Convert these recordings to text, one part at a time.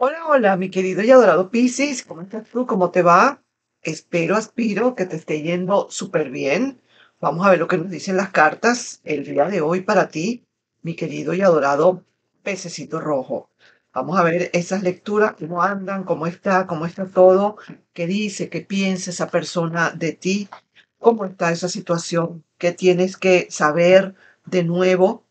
Hola, hola, mi querido y adorado Pisces, ¿cómo estás tú? ¿Cómo te va? Espero, aspiro que te esté yendo súper bien. Vamos a ver lo que nos dicen las cartas el día de hoy para ti, mi querido y adorado pececito rojo. Vamos a ver esas lecturas, cómo andan, cómo está, cómo está todo, qué dice, qué piensa esa persona de ti, cómo está esa situación, qué tienes que saber de nuevo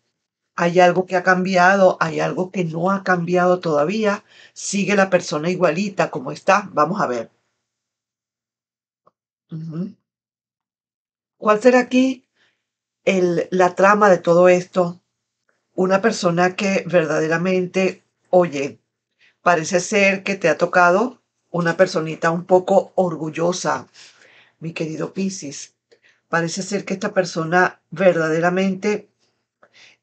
hay algo que ha cambiado, hay algo que no ha cambiado todavía, sigue la persona igualita como está, vamos a ver. ¿Cuál será aquí la trama de todo esto? Una persona que verdaderamente, oye, parece ser que te ha tocado una personita un poco orgullosa, mi querido Piscis. Parece ser que esta persona verdaderamente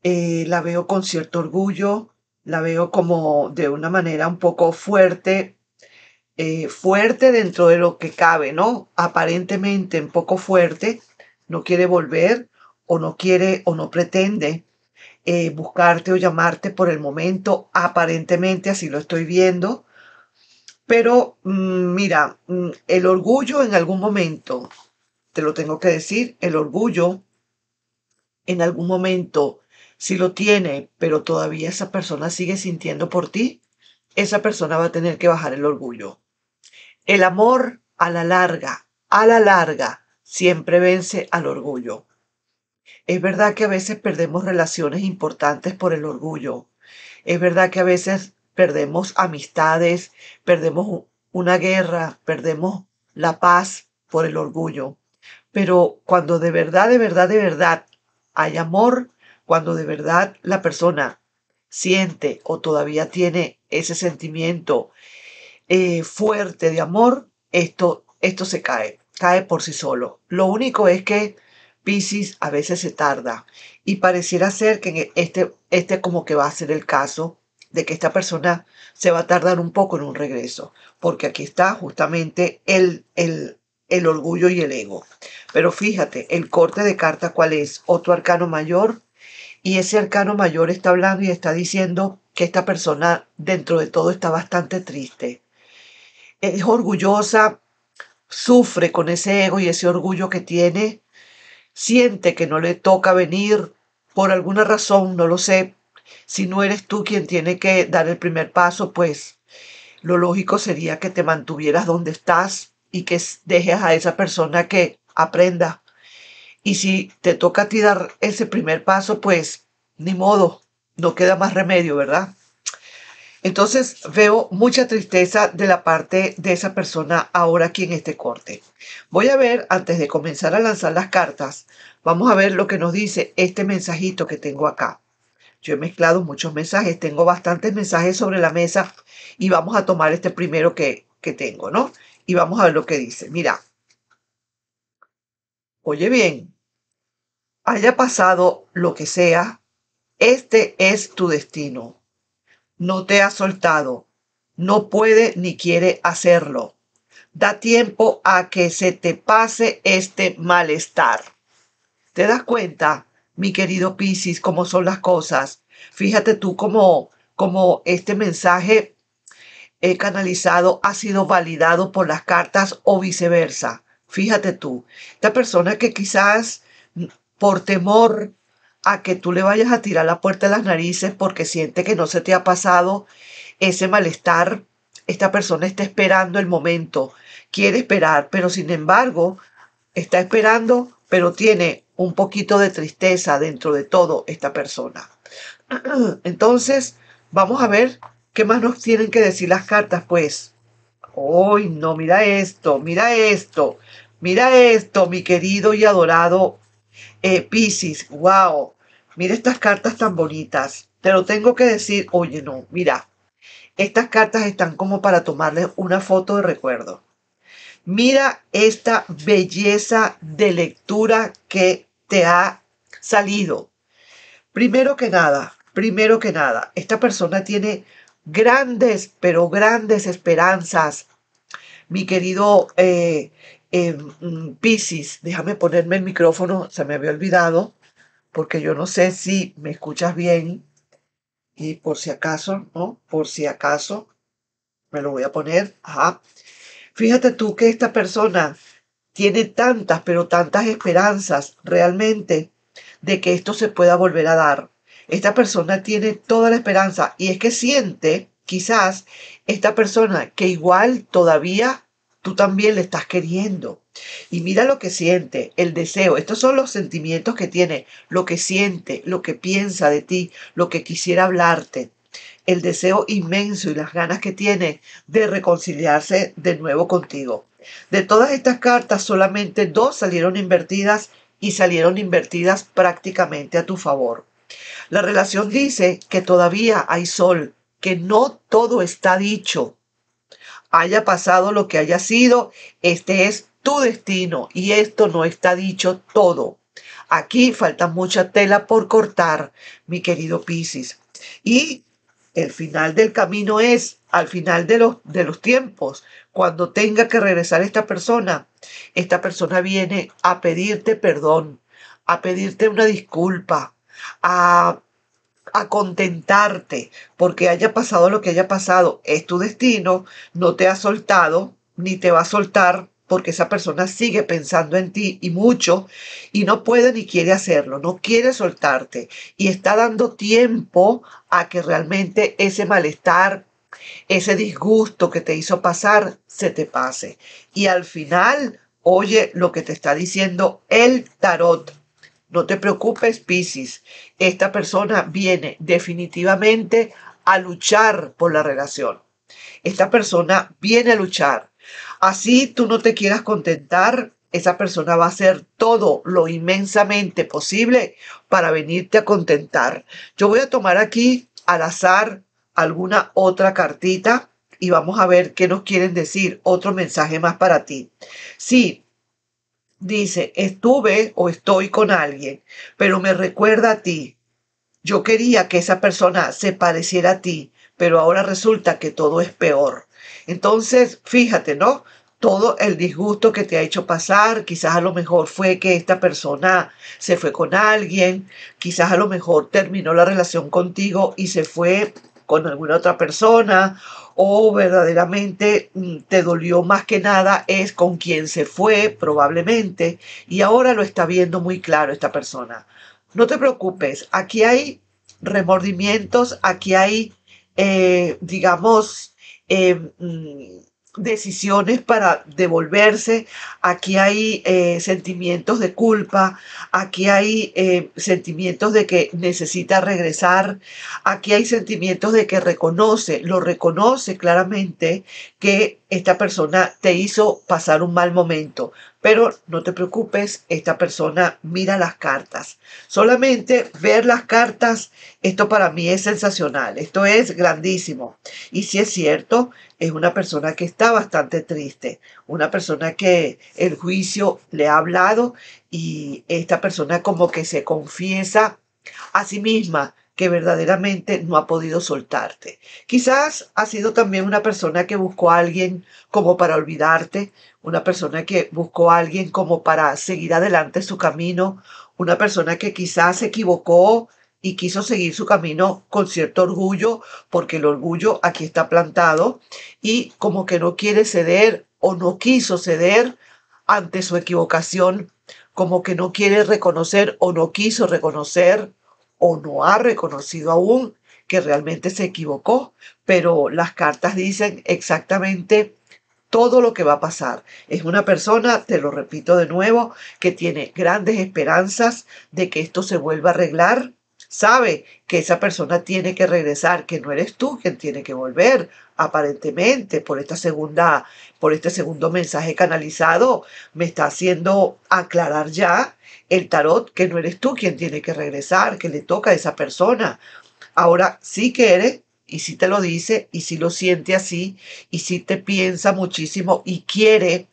eh, la veo con cierto orgullo, la veo como de una manera un poco fuerte, eh, fuerte dentro de lo que cabe, ¿no? Aparentemente un poco fuerte, no quiere volver o no quiere o no pretende eh, buscarte o llamarte por el momento, aparentemente así lo estoy viendo. Pero mm, mira, mm, el orgullo en algún momento, te lo tengo que decir, el orgullo en algún momento si lo tiene, pero todavía esa persona sigue sintiendo por ti, esa persona va a tener que bajar el orgullo. El amor a la larga, a la larga, siempre vence al orgullo. Es verdad que a veces perdemos relaciones importantes por el orgullo. Es verdad que a veces perdemos amistades, perdemos una guerra, perdemos la paz por el orgullo. Pero cuando de verdad, de verdad, de verdad hay amor, cuando de verdad la persona siente o todavía tiene ese sentimiento eh, fuerte de amor, esto, esto se cae, cae por sí solo. Lo único es que Pisces a veces se tarda y pareciera ser que este, este como que va a ser el caso de que esta persona se va a tardar un poco en un regreso, porque aquí está justamente el, el, el orgullo y el ego. Pero fíjate, el corte de carta, ¿cuál es? Otro arcano mayor, y ese arcano mayor está hablando y está diciendo que esta persona dentro de todo está bastante triste. Es orgullosa, sufre con ese ego y ese orgullo que tiene, siente que no le toca venir por alguna razón, no lo sé. Si no eres tú quien tiene que dar el primer paso, pues lo lógico sería que te mantuvieras donde estás y que dejes a esa persona que aprenda y si te toca a ti dar ese primer paso, pues ni modo, no queda más remedio, ¿verdad? Entonces veo mucha tristeza de la parte de esa persona ahora aquí en este corte. Voy a ver, antes de comenzar a lanzar las cartas, vamos a ver lo que nos dice este mensajito que tengo acá. Yo he mezclado muchos mensajes, tengo bastantes mensajes sobre la mesa y vamos a tomar este primero que, que tengo, ¿no? Y vamos a ver lo que dice. Mira, oye bien, haya pasado lo que sea, este es tu destino. No te ha soltado. No puede ni quiere hacerlo. Da tiempo a que se te pase este malestar. ¿Te das cuenta, mi querido Piscis, cómo son las cosas? Fíjate tú cómo, cómo este mensaje he eh, canalizado ha sido validado por las cartas o viceversa. Fíjate tú, esta persona que quizás por temor a que tú le vayas a tirar la puerta de las narices porque siente que no se te ha pasado ese malestar. Esta persona está esperando el momento, quiere esperar, pero sin embargo está esperando, pero tiene un poquito de tristeza dentro de todo esta persona. Entonces, vamos a ver qué más nos tienen que decir las cartas, pues. ¡Ay, no! Mira esto, mira esto, mira esto, mi querido y adorado eh, Pisces, wow, mira estas cartas tan bonitas. Te lo tengo que decir, oye, no, mira, estas cartas están como para tomarles una foto de recuerdo. Mira esta belleza de lectura que te ha salido. Primero que nada, primero que nada, esta persona tiene grandes, pero grandes esperanzas, mi querido eh, eh, Piscis, déjame ponerme el micrófono, se me había olvidado, porque yo no sé si me escuchas bien y por si acaso, ¿no? Por si acaso, me lo voy a poner. Ajá. Fíjate tú que esta persona tiene tantas, pero tantas esperanzas realmente de que esto se pueda volver a dar. Esta persona tiene toda la esperanza y es que siente, quizás, esta persona que igual todavía tú también le estás queriendo. Y mira lo que siente, el deseo. Estos son los sentimientos que tiene, lo que siente, lo que piensa de ti, lo que quisiera hablarte. El deseo inmenso y las ganas que tiene de reconciliarse de nuevo contigo. De todas estas cartas, solamente dos salieron invertidas y salieron invertidas prácticamente a tu favor. La relación dice que todavía hay sol, que no todo está dicho, haya pasado lo que haya sido, este es tu destino y esto no está dicho todo. Aquí falta mucha tela por cortar, mi querido Piscis. Y el final del camino es al final de los, de los tiempos, cuando tenga que regresar esta persona, esta persona viene a pedirte perdón, a pedirte una disculpa, a a contentarte porque haya pasado lo que haya pasado. Es tu destino, no te ha soltado ni te va a soltar porque esa persona sigue pensando en ti y mucho y no puede ni quiere hacerlo, no quiere soltarte y está dando tiempo a que realmente ese malestar, ese disgusto que te hizo pasar, se te pase. Y al final, oye lo que te está diciendo el tarot no te preocupes, Piscis. Esta persona viene definitivamente a luchar por la relación. Esta persona viene a luchar. Así tú no te quieras contentar, esa persona va a hacer todo lo inmensamente posible para venirte a contentar. Yo voy a tomar aquí al azar alguna otra cartita y vamos a ver qué nos quieren decir. Otro mensaje más para ti. Sí, dice, estuve o estoy con alguien, pero me recuerda a ti. Yo quería que esa persona se pareciera a ti, pero ahora resulta que todo es peor. Entonces, fíjate, ¿no? Todo el disgusto que te ha hecho pasar, quizás a lo mejor fue que esta persona se fue con alguien, quizás a lo mejor terminó la relación contigo y se fue con alguna otra persona o verdaderamente mm, te dolió más que nada es con quien se fue probablemente y ahora lo está viendo muy claro esta persona. No te preocupes, aquí hay remordimientos, aquí hay, eh, digamos, eh, mm, decisiones para devolverse, aquí hay eh, sentimientos de culpa, aquí hay eh, sentimientos de que necesita regresar, aquí hay sentimientos de que reconoce, lo reconoce claramente que esta persona te hizo pasar un mal momento, pero no te preocupes, esta persona mira las cartas. Solamente ver las cartas, esto para mí es sensacional, esto es grandísimo. Y si es cierto, es una persona que está bastante triste, una persona que el juicio le ha hablado y esta persona como que se confiesa a sí misma que verdaderamente no ha podido soltarte. Quizás ha sido también una persona que buscó a alguien como para olvidarte, una persona que buscó a alguien como para seguir adelante su camino, una persona que quizás se equivocó y quiso seguir su camino con cierto orgullo, porque el orgullo aquí está plantado, y como que no quiere ceder o no quiso ceder ante su equivocación, como que no quiere reconocer o no quiso reconocer o no ha reconocido aún que realmente se equivocó, pero las cartas dicen exactamente todo lo que va a pasar. Es una persona, te lo repito de nuevo, que tiene grandes esperanzas de que esto se vuelva a arreglar, sabe que esa persona tiene que regresar, que no eres tú quien tiene que volver, aparentemente, por esta segunda, por este segundo mensaje canalizado, me está haciendo aclarar ya el tarot que no eres tú quien tiene que regresar, que le toca a esa persona. Ahora sí quiere, y si te lo dice y si lo siente así y si te piensa muchísimo y quiere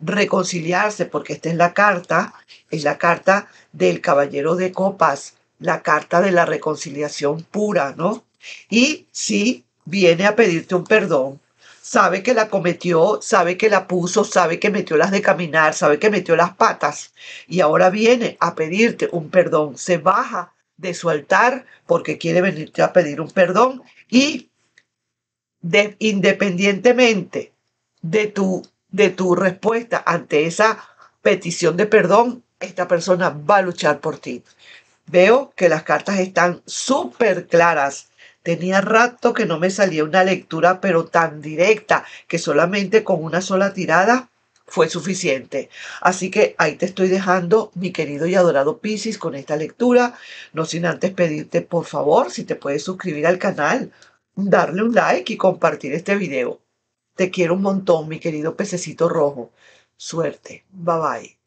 reconciliarse porque esta es la carta, es la carta del caballero de copas, la carta de la reconciliación pura, ¿no? Y si viene a pedirte un perdón, sabe que la cometió, sabe que la puso, sabe que metió las de caminar, sabe que metió las patas y ahora viene a pedirte un perdón, se baja de su altar porque quiere venirte a pedir un perdón y de, independientemente de tu, de tu respuesta ante esa petición de perdón, esta persona va a luchar por ti. Veo que las cartas están súper claras. Tenía rato que no me salía una lectura, pero tan directa, que solamente con una sola tirada fue suficiente. Así que ahí te estoy dejando, mi querido y adorado Piscis, con esta lectura. No sin antes pedirte, por favor, si te puedes suscribir al canal, darle un like y compartir este video. Te quiero un montón, mi querido pececito rojo. Suerte. Bye bye.